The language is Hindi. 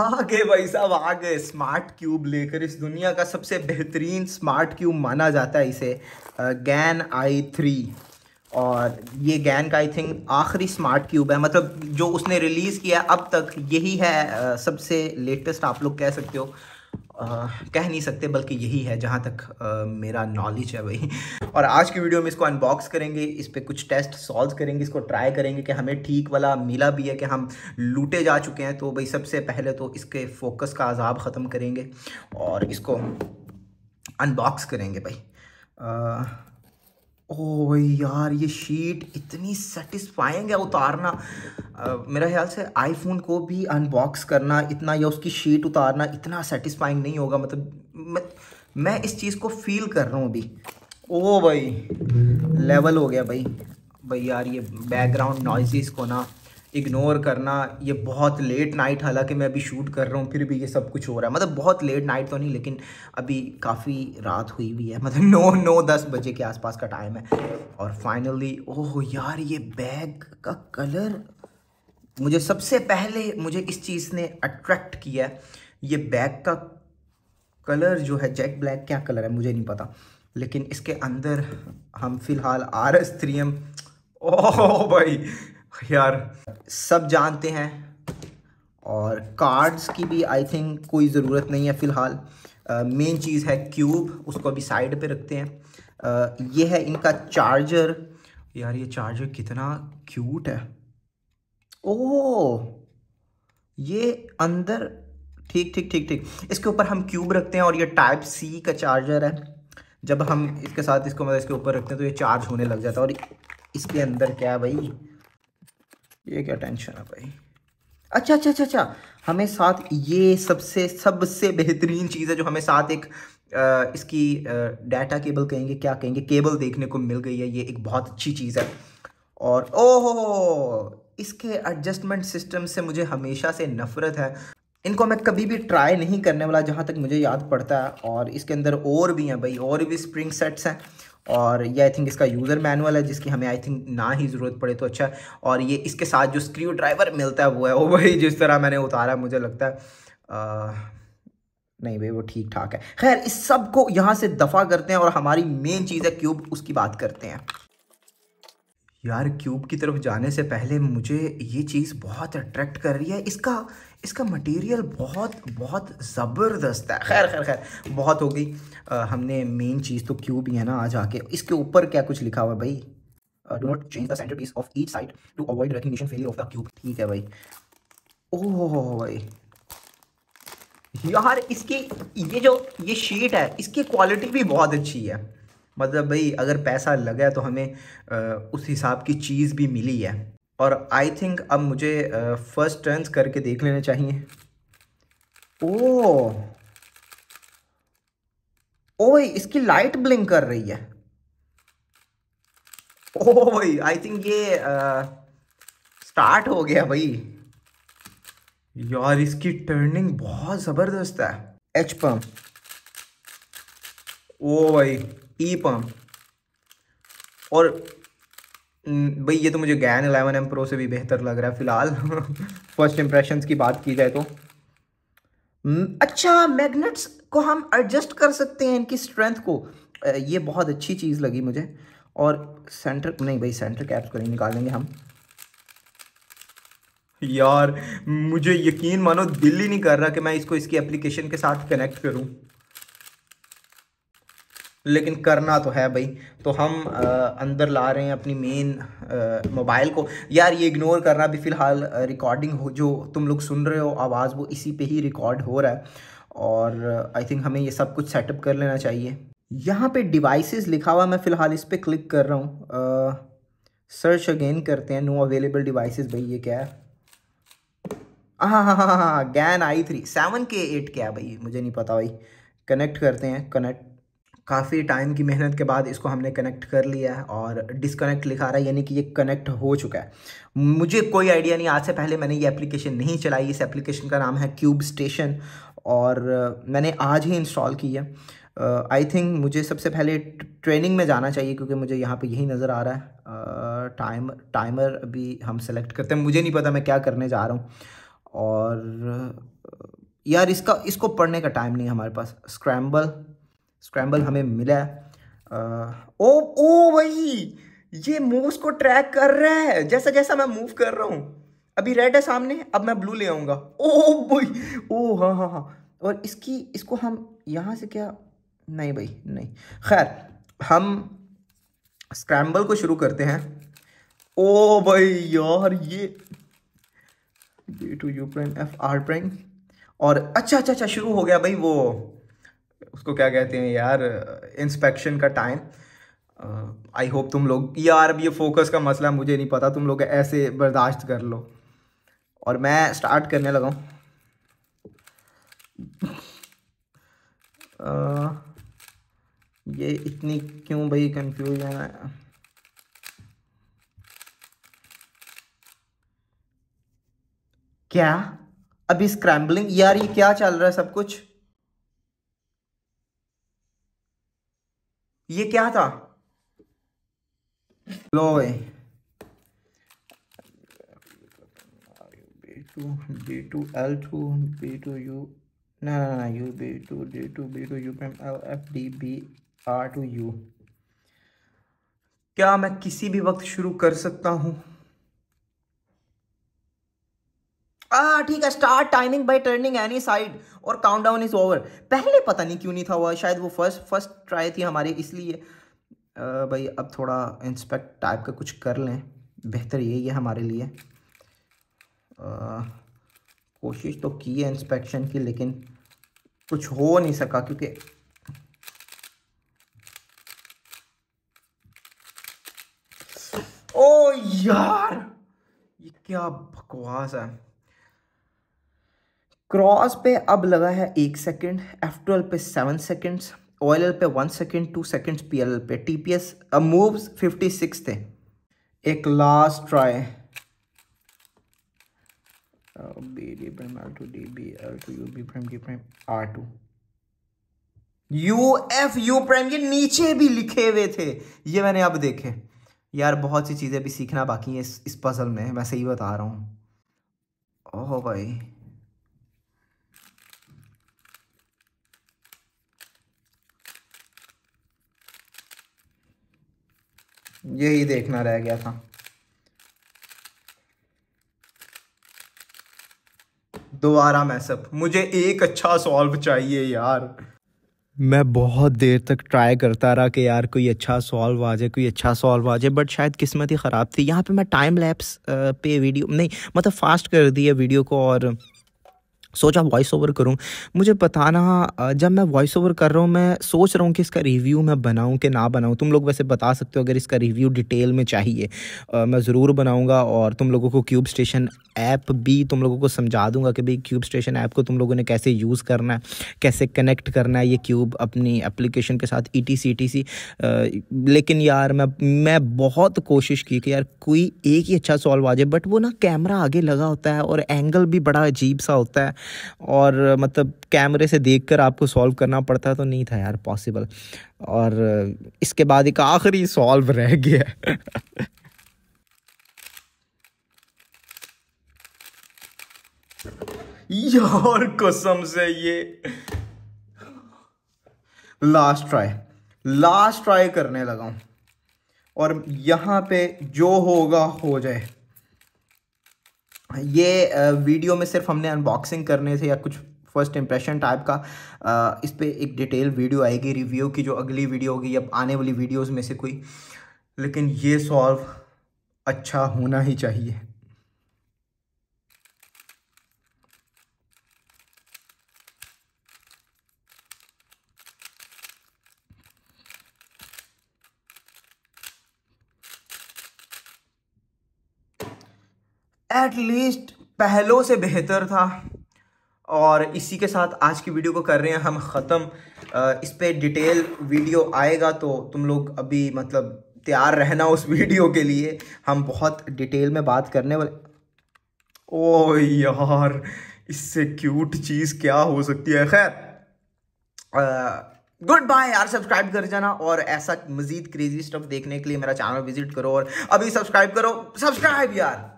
आ गए भाई साहब आ गए स्मार्ट क्यूब लेकर इस दुनिया का सबसे बेहतरीन स्मार्ट क्यूब माना जाता है इसे गैन आई थ्री और ये गैन का आई थिंक आखिरी स्मार्ट क्यूब है मतलब जो उसने रिलीज़ किया अब तक यही है सबसे लेटेस्ट आप लोग कह सकते हो आ, कह नहीं सकते बल्कि यही है जहाँ तक आ, मेरा नॉलेज है भाई और आज की वीडियो में इसको अनबॉक्स करेंगे इस पर कुछ टेस्ट सॉल्व करेंगे इसको ट्राई करेंगे कि हमें ठीक वाला मिला भी है कि हम लूटे जा चुके हैं तो भाई सबसे पहले तो इसके फोकस का अजाब ख़त्म करेंगे और इसको अनबॉक्स करेंगे भाई आ, ओह यार ये शीट इतनी सेटिस्फाइंग है उतारना आ, मेरा ख्याल से आईफोन को भी अनबॉक्स करना इतना या उसकी शीट उतारना इतना सेटिस्फाइंग नहीं होगा मतलब मैं, मैं इस चीज़ को फील कर रहा हूँ अभी ओ भाई लेवल हो गया भाई भाई यार ये बैकग्राउंड नॉइजेस को ना इग्नोर करना ये बहुत लेट नाइट हालांकि मैं अभी शूट कर रहा हूँ फिर भी ये सब कुछ हो रहा है मतलब बहुत लेट नाइट तो नहीं लेकिन अभी काफ़ी रात हुई भी है मतलब नौ नौ दस बजे के आसपास का टाइम है और फाइनली ओह यार ये बैग का कलर मुझे सबसे पहले मुझे इस चीज़ ने अट्रैक्ट किया ये बैग का कलर जो है जैक ब्लैक क्या कलर है मुझे नहीं पता लेकिन इसके अंदर हम फिलहाल आर एस थ्री एम ओह भाई यार सब जानते हैं और कार्ड्स की भी आई थिंक कोई ज़रूरत नहीं है फ़िलहाल मेन uh, चीज़ है क्यूब उसको अभी साइड पे रखते हैं uh, ये है इनका चार्जर यार ये चार्जर कितना क्यूट है ओह ये अंदर ठीक ठीक ठीक ठीक इसके ऊपर हम क्यूब रखते हैं और ये टाइप सी का चार्जर है जब हम इसके साथ इसको मतलब इसके ऊपर रखते हैं तो ये चार्ज होने लग जाता है और इसके अंदर क्या है भाई ये क्या टेंशन है भाई अच्छा अच्छा अच्छा अच्छा हमें साथ ये सबसे सबसे बेहतरीन चीज़ है जो हमें साथ एक आ, इसकी डाटा केबल कहेंगे क्या कहेंगे केबल देखने को मिल गई है ये एक बहुत अच्छी चीज़ है और ओहो इसके एडजस्टमेंट सिस्टम से मुझे हमेशा से नफरत है इनको मैं कभी भी ट्राई नहीं करने वाला जहाँ तक मुझे याद पड़ता है और इसके अंदर और भी हैं भाई और भी स्प्रिंग सेट्स हैं और ये आई थिंक इसका यूज़र मैनुअल है जिसकी हमें आई थिंक ना ही ज़रूरत पड़े तो अच्छा और ये इसके साथ जो स्क्रू ड्राइवर मिलता है वो है वो वही जिस तरह मैंने उतारा मुझे लगता है आ, नहीं भाई वो ठीक ठाक है खैर इस सब को यहाँ से दफ़ा करते हैं और हमारी मेन चीज़ है क्यूब उसकी बात करते हैं यार क्यूब की तरफ जाने से पहले मुझे ये चीज़ बहुत अट्रैक्ट कर रही है इसका इसका मटेरियल बहुत बहुत ज़बरदस्त है खैर खैर खैर बहुत हो गई हमने मेन चीज़ तो क्यूब ही है ना आज आके इसके ऊपर क्या कुछ लिखा हुआ है भाई do not change the centre piece of each side to avoid recognition failure of the cube ठीक है भाई ओह भाई यार इसकी ये जो ये शीट है इसकी क्वालिटी भी बहुत अच्छी है मतलब भाई अगर पैसा लगा है तो हमें उस हिसाब की चीज़ भी मिली है और आई थिंक अब मुझे फर्स्ट टर्न्स करके देख लेने चाहिए ओ ओए इसकी लाइट ब्लिंक कर रही है ओए आई थिंक ये आ, स्टार्ट हो गया भाई यार इसकी टर्निंग बहुत ज़बरदस्त है एच पम्प ओ भाई ई e पम्प और भाई ये तो मुझे गैन एलेवन एम प्रो से भी बेहतर लग रहा है फ़िलहाल फर्स्ट इंप्रेशन की बात की जाए तो अच्छा मैग्नेट्स को हम एडजस्ट कर सकते हैं इनकी स्ट्रेंथ को ये बहुत अच्छी चीज़ लगी मुझे और सेंटर नहीं भाई सेंटर कैप्स को नहीं निकालेंगे हम यार मुझे यकीन मानो दिल ही नहीं कर रहा कि मैं इसको इसकी एप्लीकेशन के साथ कनेक्ट करूं लेकिन करना तो है भाई तो हम आ, अंदर ला रहे हैं अपनी मेन मोबाइल को यार ये इग्नोर करना भी फ़िलहाल रिकॉर्डिंग हो जो तुम लोग सुन रहे हो आवाज़ वो इसी पे ही रिकॉर्ड हो रहा है और आई थिंक हमें ये सब कुछ सेटअप कर लेना चाहिए यहाँ पे डिवाइसेस लिखा हुआ मैं फ़िलहाल इस पर क्लिक कर रहा हूँ सर्च अगेन करते हैं नो अवेलेबल डिवाइस भाई ये क्या है हाँ हाँ हाँ हाँ गैन आई थ्री सेवन के एट क्या है भाई मुझे नहीं पता भाई कनेक्ट करते हैं कनेक्ट काफ़ी टाइम की मेहनत के बाद इसको हमने कनेक्ट कर लिया है और डिसकनेक्ट लिखा रहा है यानी कि ये कनेक्ट हो चुका है मुझे कोई आइडिया नहीं आज से पहले मैंने ये एप्लीकेशन नहीं चलाई इस एप्लीकेशन का नाम है क्यूब स्टेशन और मैंने आज ही इंस्टॉल की है आई थिंक मुझे सबसे पहले ट्रेनिंग में जाना चाहिए क्योंकि मुझे यहाँ पे यही नज़र आ रहा है टाइम uh, टाइमर अभी हम सेलेक्ट करते हैं मुझे नहीं पता मैं क्या करने जा रहा हूँ और यार इसका इसको पढ़ने का टाइम नहीं है हमारे पास स्क्रैम्बल स्क्रैम्बल हमें मिला आ, ओ ओ भाई ये मूव्स को ट्रैक कर रहा है जैसा जैसा मैं मूव कर रहा हूँ अभी रेड है सामने अब मैं ब्लू ले आऊंगा ओ भाई ओ हाँ हाँ हाँ और इसकी इसको हम यहाँ से क्या नहीं भाई नहीं खैर हम स्क्रैम्बल को शुरू करते हैं ओ भाई यार ये B two U prime F R prime और अच्छा अच्छा अच्छा शुरू हो गया भाई वो उसको क्या कहते हैं यार इंस्पेक्शन का टाइम आई होप तुम लोग यार अब ये फोकस का मसला मुझे नहीं पता तुम लोग ऐसे बर्दाश्त कर लो और मैं स्टार्ट करने लगा ये इतनी क्यों भाई कंफ्यूजन है क्या अभी स्क्रैम्बलिंग यार ये क्या चल रहा है सब कुछ ये क्या था लो B two L two B two U ना ना ना U B two D two B two U prime L F D B R two U क्या मैं किसी भी वक्त शुरू कर सकता हूँ आ हाँ, ठीक है start timing by turning any side और काउंट डाउन इज ओवर पहले पता नहीं क्यों नहीं था हुआ शायद वो फर्स्ट फर्स्ट ट्राई थी हमारी इसलिए भाई अब थोड़ा इंस्पेक्ट टाइप का कुछ कर लें बेहतर यही है हमारे लिए कोशिश तो की है इंस्पेक्शन की लेकिन कुछ हो नहीं सका क्योंकि ओ यार ये क्या बकवास है क्रॉस पे अब लगा है एक सेकंड एफ ट्वेल्व पे seven seconds O L L पे one second two seconds P L L पे टी पी एस अब मूव्स फिफ्टी सिक्स थे एक last try U F U prime ये नीचे भी लिखे हुए थे ये मैंने अब देखे यार बहुत सी चीज़ें भी सीखना बाकी है इस इस पजल में मैं सही बता रहा हूँ ओह भाई यही देखना रह गया था दोबारा मैसअप मुझे एक अच्छा सॉल्व चाहिए यार मैं बहुत देर तक ट्राई करता रहा कि यार कोई अच्छा सॉल्व आ जाए कोई अच्छा सॉल्व आ जाए बट शायद किस्मत ही ख़राब थी यहाँ पे मैं टाइम लैप्स पे वीडियो नहीं मतलब फास्ट कर दिया वीडियो को और सोचा वॉइस ओवर करूँ मुझे बताना जब मैं वॉइस ओवर कर रहा हूँ मैं सोच रहा हूँ कि इसका रिव्यू मैं बनाऊँ कि ना बनाऊँ तुम लोग वैसे बता सकते हो अगर इसका रिव्यू डिटेल में चाहिए आ, मैं ज़रूर बनाऊँगा और तुम लोगों को क्यूब स्टेशन ऐप भी तुम लोगों को समझा दूंगा कि भाई क्यूब स्टेशन ऐप को तुम लोगों ने कैसे यूज़ करना है कैसे कनेक्ट करना है ये क्यूब अपनी एप्लीकेशन के साथ E T C T C लेकिन यार मैं मैं बहुत कोशिश की कि यार कोई एक ही अच्छा सॉल्व आ जाए बट वो ना कैमरा आगे लगा होता है और एंगल भी बड़ा अजीब सा होता है और मतलब कैमरे से देख कर आपको सॉल्व करना पड़ता तो नहीं था यार पॉसिबल और इसके बाद एक आखिरी सॉल्व रह गया यार कसम से ये लास्ट ट्राई लास्ट ट्राई करने लगा हूं और यहां पे जो होगा हो जाए ये वीडियो में सिर्फ हमने अनबॉक्सिंग करने से या कुछ फर्स्ट इंप्रेशन टाइप का इस पर एक डिटेल वीडियो आएगी रिव्यू की जो अगली वीडियो होगी या आने वाली वीडियोज़ में से कोई लेकिन ये सॉल्व अच्छा होना ही चाहिए एटलीस्ट पहलों से बेहतर था और इसी के साथ आज की वीडियो को कर रहे हैं हम ख़त्म इस पर डिटेल वीडियो आएगा तो तुम लोग अभी मतलब तैयार रहना उस वीडियो के लिए हम बहुत डिटेल में बात करने वाले ओ यार इससे क्यूट चीज़ क्या हो सकती है खैर गुड बाय यार सब्सक्राइब कर जाना और ऐसा मजीद क्रेजी स्टफ देखने के लिए मेरा चैनल विजिट करो और अभी सब्सक्राइब करो सब्सक्राइब यार